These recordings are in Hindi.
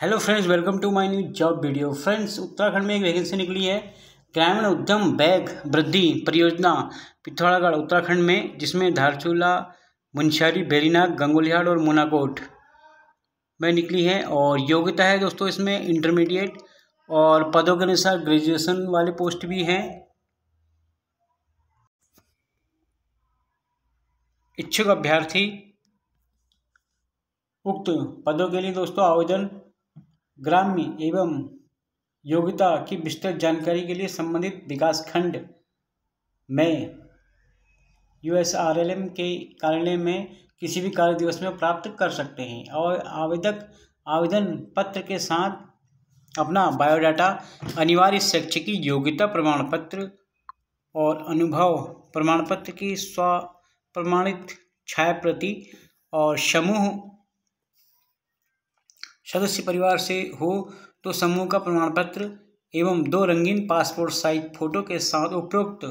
hello friends welcome to my new job video friends Uttarakhand में एक वैकेंसी निकली है ग्रामीण उद्यम बैग वृद्धि परियोजना पिथौरागढ़ उत्तराखंड में जिसमें धारचूला मुंशारी बेरीनाग गंगोलिहाट और मुनाकोट में निकली है और योग्यता है दोस्तों इसमें इंटरमीडिएट और पदों के अनुसार ग्रेजुएशन वाले पोस्ट भी हैं इच्छुक अभ्यर्थी उक्त पदों के लिए दोस्तों आवेदन ग्राम्य एवं योग्यता की विस्तृत जानकारी के लिए संबंधित विकास खंड में एम के कार्यालय में किसी भी कार्य दिवस में प्राप्त कर सकते हैं और आवेदक आवेदन पत्र के साथ अपना बायोडाटा अनिवार्य शैक्षिकी योग्यता प्रमाण पत्र और अनुभव प्रमाण पत्र की स्व प्रमाणित छाया प्रति और समूह सदस्य परिवार से हो तो समूह का प्रमाण पत्र एवं दो रंगीन पासपोर्ट साइज फोटो के साथ उपरोक्त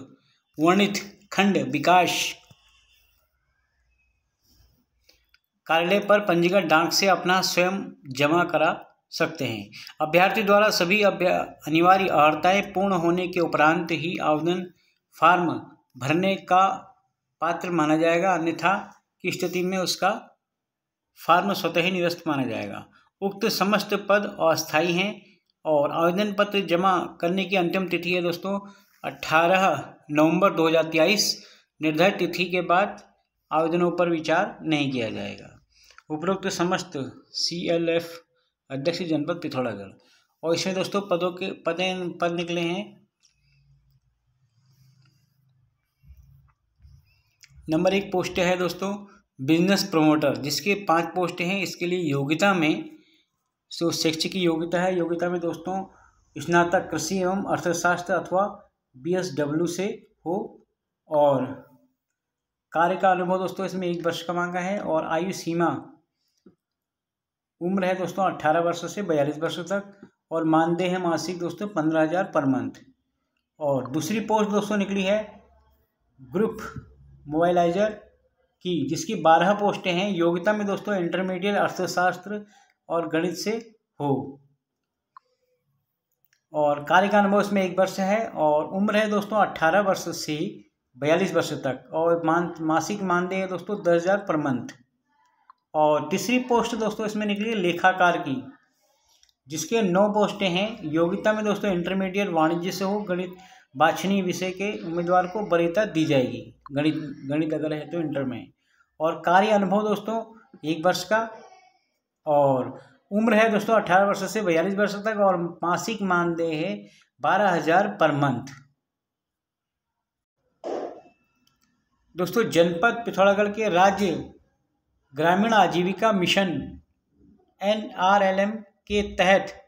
वर्णित खंड विकास कार्यालय पर पंजीकरण डाक से अपना स्वयं जमा करा सकते हैं अभ्यर्थी द्वारा सभी अनिवार्य अर्ताएँ पूर्ण होने के उपरांत ही आवेदन फार्म भरने का पात्र माना जाएगा अन्यथा की स्थिति में उसका फार्म स्वतः ही निरस्त माना जाएगा उक्त समस्त पद अस्थायी हैं और आवेदन पत्र जमा करने की अंतिम तिथि है दोस्तों 18 नवंबर 2023 निर्धारित तिथि के बाद आवेदनों पर विचार नहीं किया जाएगा उपरोक्त समस्त सी एल एफ अध्यक्ष जनपद पिथौरागढ़ और इसमें दोस्तों पदों के पदे पद निकले हैं नंबर एक पोस्ट है दोस्तों बिजनेस प्रमोटर जिसके पांच पोस्ट हैं इसके लिए योग्यता में सो शैक्षिक की योग्यता है योग्यता में दोस्तों स्नातक कृषि एवं अर्थशास्त्र अथवा बी एस डब्ल्यू से हो और कार्य का अनुभव दोस्तों इसमें एक वर्ष का मांगा है और आयु सीमा उम्र है दोस्तों अट्ठारह वर्ष से बयालीस वर्ष तक और मानदेय है मासिक दोस्तों पंद्रह हज़ार पर मंथ और दूसरी पोस्ट दोस्तों निकली है ग्रुप मोबाइलाइजर की जिसकी बारह पोस्टें हैं योग्यता में दोस्तों इंटरमीडिएट अर्थशास्त्र और गणित से हो और कार्य का अनुभव इसमें एक वर्ष है और उम्र है दोस्तों अट्ठारह वर्ष से बयालीस वर्ष तक और मान मासिक मानदेय है दोस्तों दस हज़ार पर मंथ और तीसरी पोस्ट दोस्तों इसमें निकली है लेखाकार की जिसके नौ पोस्टें हैं योग्यता में दोस्तों इंटरमीडिएट वाणिज्य से हो गणित बाछनी विषय के उम्मीदवार को वरीयता दी जाएगी गणित गणित अगर है तो इंटर में और कार्य अनुभव दोस्तों एक वर्ष का और उम्र है दोस्तों अठारह वर्ष से बयालीस वर्ष तक और मासिक मानदेय है बारह हजार पर मंथ दोस्तों जनपद पिथौरागढ़ के राज्य ग्रामीण आजीविका mission N R L M के तहत